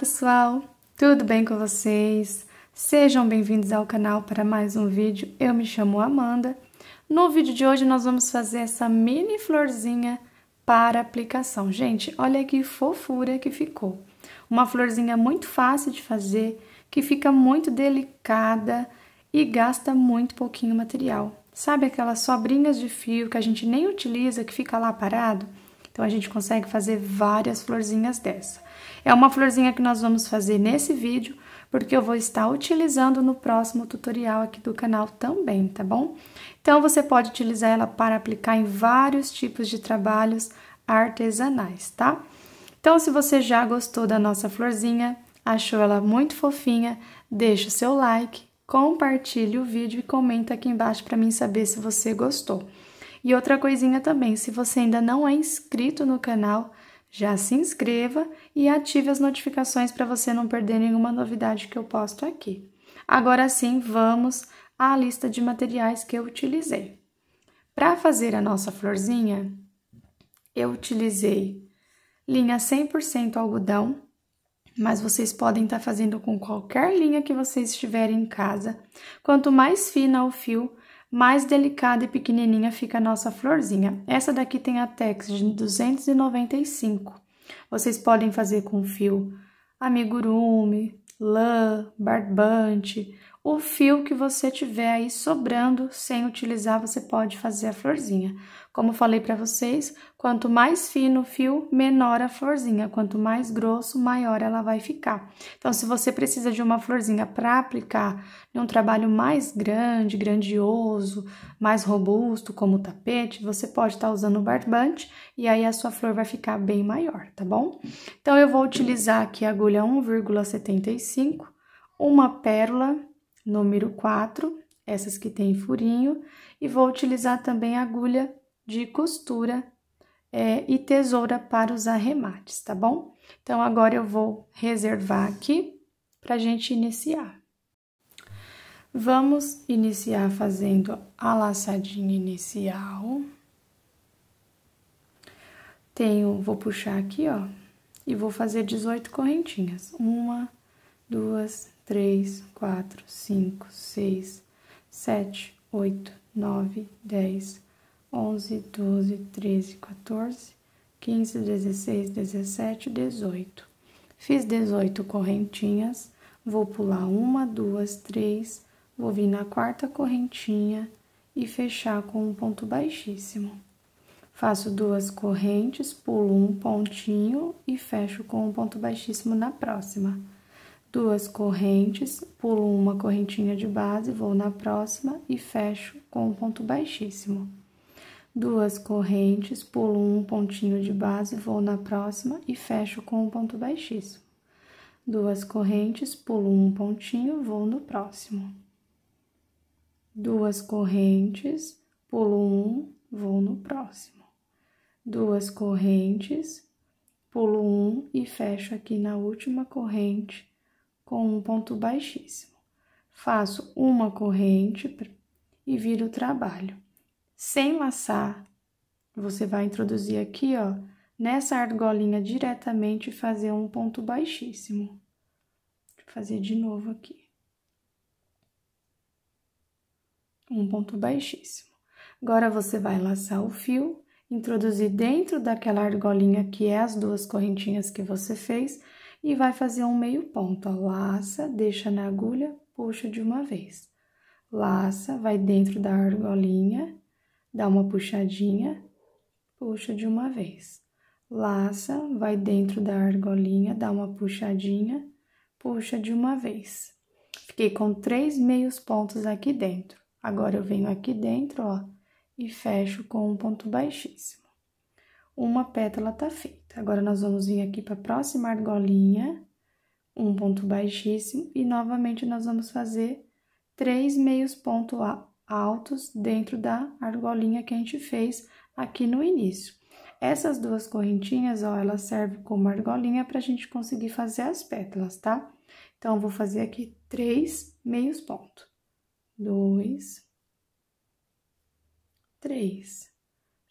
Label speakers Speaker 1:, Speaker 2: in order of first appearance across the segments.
Speaker 1: pessoal, tudo bem com vocês? Sejam bem-vindos ao canal para mais um vídeo. Eu me chamo Amanda. No vídeo de hoje nós vamos fazer essa mini florzinha para aplicação. Gente, olha que fofura que ficou. Uma florzinha muito fácil de fazer, que fica muito delicada e gasta muito pouquinho material. Sabe aquelas sobrinhas de fio que a gente nem utiliza, que fica lá parado? Então a gente consegue fazer várias florzinhas dessa. É uma florzinha que nós vamos fazer nesse vídeo, porque eu vou estar utilizando no próximo tutorial aqui do canal também, tá bom? Então você pode utilizar ela para aplicar em vários tipos de trabalhos artesanais, tá? Então se você já gostou da nossa florzinha, achou ela muito fofinha, deixa o seu like, compartilhe o vídeo e comenta aqui embaixo para mim saber se você gostou. E outra coisinha também, se você ainda não é inscrito no canal, já se inscreva e ative as notificações para você não perder nenhuma novidade que eu posto aqui. Agora sim, vamos à lista de materiais que eu utilizei. Para fazer a nossa florzinha, eu utilizei linha 100% algodão, mas vocês podem estar tá fazendo com qualquer linha que vocês tiverem em casa. Quanto mais fina o fio, mais delicada e pequenininha fica a nossa florzinha. Essa daqui tem a Tex de 295. Vocês podem fazer com fio amigurumi, lã, barbante, o fio que você tiver aí sobrando sem utilizar, você pode fazer a florzinha. Como falei para vocês, quanto mais fino o fio, menor a florzinha. Quanto mais grosso, maior ela vai ficar. Então, se você precisa de uma florzinha para aplicar em um trabalho mais grande, grandioso, mais robusto, como o tapete, você pode estar tá usando o barbante e aí a sua flor vai ficar bem maior, tá bom? Então, eu vou utilizar aqui a agulha 1,75, uma pérola número 4, essas que tem furinho, e vou utilizar também agulha de costura é, e tesoura para os arremates, tá bom? Então, agora eu vou reservar aqui para a gente iniciar. Vamos iniciar fazendo a laçadinha inicial. Tenho, vou puxar aqui, ó, e vou fazer 18 correntinhas. Uma, duas, três, quatro, cinco, seis, sete, oito, nove, dez, onze, doze, treze, quatorze, quinze, dezesseis, dezessete, dezoito. Fiz dezoito correntinhas, vou pular uma, duas, três, vou vir na quarta correntinha e fechar com um ponto baixíssimo. Faço duas correntes, pulo um pontinho e fecho com um ponto baixíssimo na próxima duas correntes, pulo uma correntinha de base, vou na próxima e fecho com um ponto baixíssimo. Duas correntes, pulo um pontinho de base, vou na próxima e fecho com um ponto baixíssimo. Duas correntes, pulo um pontinho, vou no próximo. Duas correntes, pulo um, vou no próximo. Duas correntes, pulo um e fecho aqui na última corrente com um ponto baixíssimo. Faço uma corrente e viro o trabalho. Sem laçar, você vai introduzir aqui, ó, nessa argolinha diretamente fazer um ponto baixíssimo. Vou fazer de novo aqui. Um ponto baixíssimo. Agora você vai laçar o fio, introduzir dentro daquela argolinha que é as duas correntinhas que você fez e vai fazer um meio ponto. Ó, laça, deixa na agulha, puxa de uma vez. Laça, vai dentro da argolinha, dá uma puxadinha, puxa de uma vez. Laça, vai dentro da argolinha, dá uma puxadinha, puxa de uma vez. Fiquei com três meios pontos aqui dentro. Agora eu venho aqui dentro, ó, e fecho com um ponto baixíssimo. Uma pétala tá feita. Então, agora nós vamos vir aqui para a próxima argolinha, um ponto baixíssimo, e novamente nós vamos fazer três meios pontos altos dentro da argolinha que a gente fez aqui no início. Essas duas correntinhas, ó, elas servem como argolinha para a gente conseguir fazer as pétalas, tá? Então, vou fazer aqui três meios pontos. Dois, três.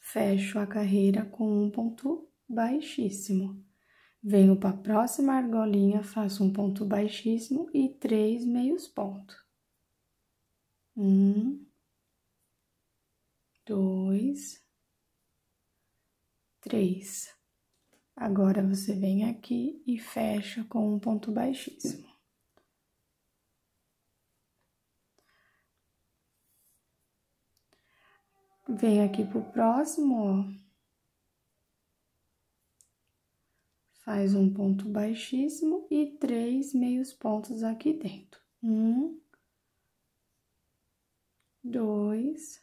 Speaker 1: Fecho a carreira com um ponto baixíssimo. Venho para a próxima argolinha, faço um ponto baixíssimo e três meios pontos. Um, dois, três. Agora você vem aqui e fecha com um ponto baixíssimo. Vem aqui pro próximo, ó faz um ponto baixíssimo e três meios pontos aqui dentro. Um, dois,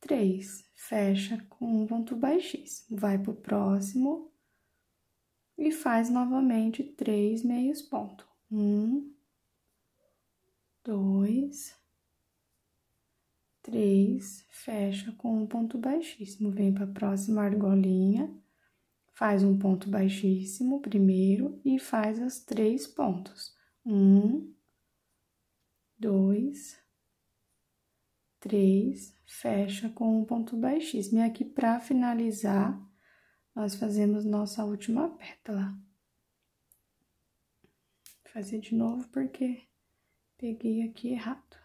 Speaker 1: três. Fecha com um ponto baixíssimo, vai para o próximo e faz novamente três meios pontos. Um, dois, três. Fecha com um ponto baixíssimo, vem para a próxima argolinha Faz um ponto baixíssimo primeiro e faz as três pontos. Um, dois, três, fecha com um ponto baixíssimo. E aqui, para finalizar, nós fazemos nossa última pétala. Vou fazer de novo porque peguei aqui errado.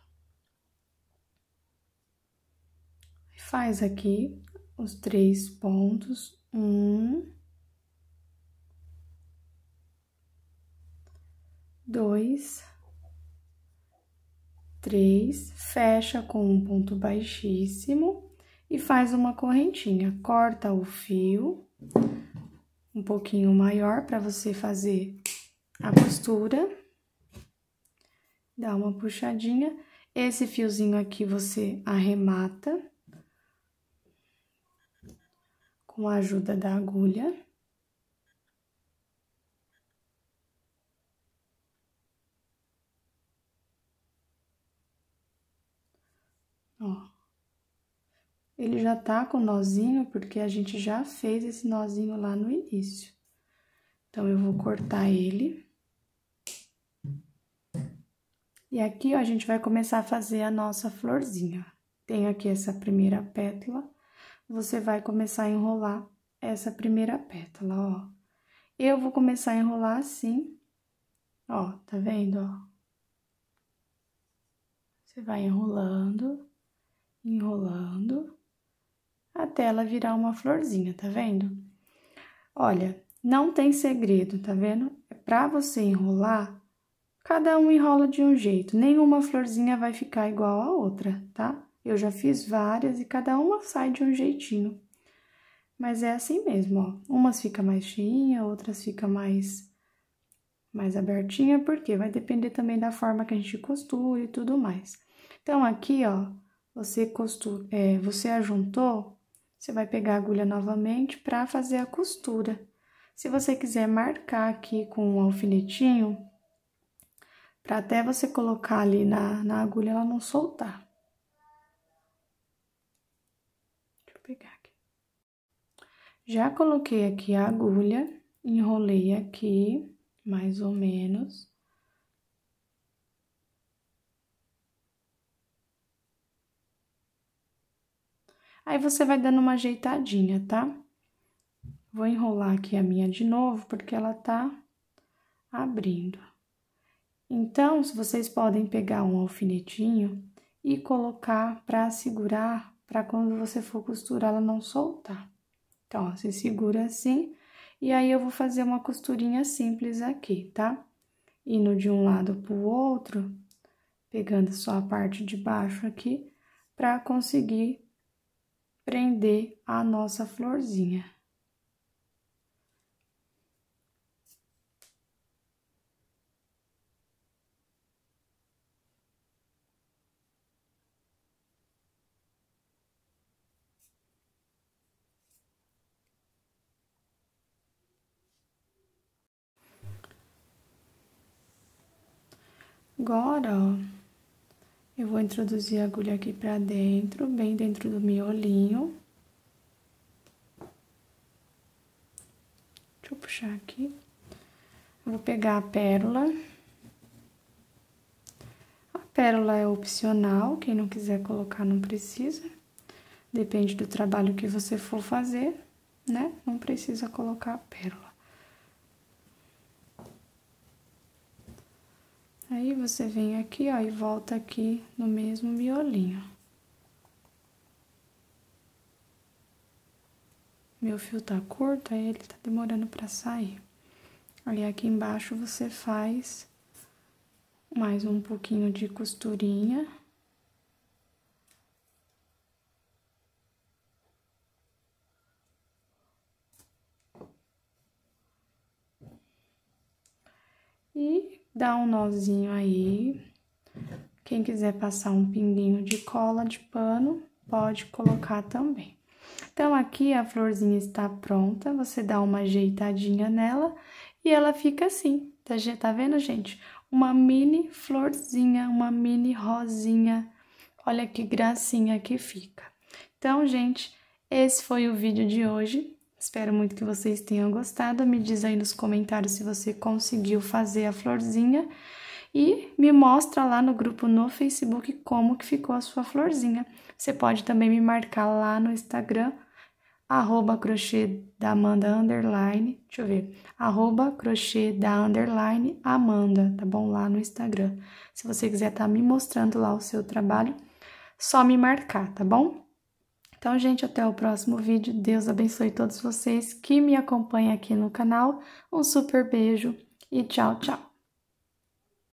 Speaker 1: Faz aqui os três pontos, um, dois, três, fecha com um ponto baixíssimo e faz uma correntinha. Corta o fio um pouquinho maior para você fazer a costura. Dá uma puxadinha. Esse fiozinho aqui você arremata com a ajuda da agulha. ele já tá com nozinho, porque a gente já fez esse nozinho lá no início. Então, eu vou cortar ele. E aqui, ó, a gente vai começar a fazer a nossa florzinha. Tenho aqui essa primeira pétala. Você vai começar a enrolar essa primeira pétala, ó. Eu vou começar a enrolar assim. Ó, tá vendo, ó? Você vai enrolando, enrolando até ela virar uma florzinha, tá vendo? Olha, não tem segredo, tá vendo? É Para você enrolar, cada um enrola de um jeito, nenhuma florzinha vai ficar igual a outra, tá? Eu já fiz várias e cada uma sai de um jeitinho. Mas é assim mesmo, ó. Umas fica mais cheinha, outras fica mais mais abertinha, porque vai depender também da forma que a gente costura e tudo mais. Então aqui, ó, você costura, é, você ajuntou você vai pegar a agulha novamente para fazer a costura. Se você quiser marcar aqui com um alfinetinho, para até você colocar ali na, na agulha ela não soltar. Deixa eu pegar aqui. Já coloquei aqui a agulha, enrolei aqui, mais ou menos. Aí você vai dando uma ajeitadinha, tá? Vou enrolar aqui a minha de novo, porque ela tá abrindo. Então, vocês podem pegar um alfinetinho e colocar para segurar, para quando você for costurar ela não soltar. Então, ó, você segura assim, e aí eu vou fazer uma costurinha simples aqui, tá? Indo de um lado pro outro, pegando só a parte de baixo aqui, para conseguir prender a nossa florzinha. Agora, ó, eu vou introduzir a agulha aqui pra dentro, bem dentro do miolinho. Deixa eu puxar aqui. Eu vou pegar a pérola. A pérola é opcional, quem não quiser colocar não precisa. Depende do trabalho que você for fazer, né? Não precisa colocar a pérola. Aí, você vem aqui, ó, e volta aqui no mesmo miolinho. Meu fio tá curto, aí ele tá demorando pra sair. Aí, aqui embaixo, você faz mais um pouquinho de costurinha. E dá um nozinho aí. Quem quiser passar um pinguinho de cola de pano, pode colocar também. Então, aqui a florzinha está pronta, você dá uma ajeitadinha nela e ela fica assim, tá, tá vendo, gente? Uma mini florzinha, uma mini rosinha. Olha que gracinha que fica. Então, gente, esse foi o vídeo de hoje. Espero muito que vocês tenham gostado. Me diz aí nos comentários se você conseguiu fazer a florzinha e me mostra lá no grupo no Facebook como que ficou a sua florzinha. Você pode também me marcar lá no Instagram, arroba crochê da Amanda underline, deixa eu ver, arroba crochê da underline Amanda, tá bom? Lá no Instagram. Se você quiser estar tá me mostrando lá o seu trabalho, só me marcar, tá bom? Então, gente, até o próximo vídeo. Deus abençoe todos vocês que me acompanham aqui no canal. Um super beijo e tchau, tchau!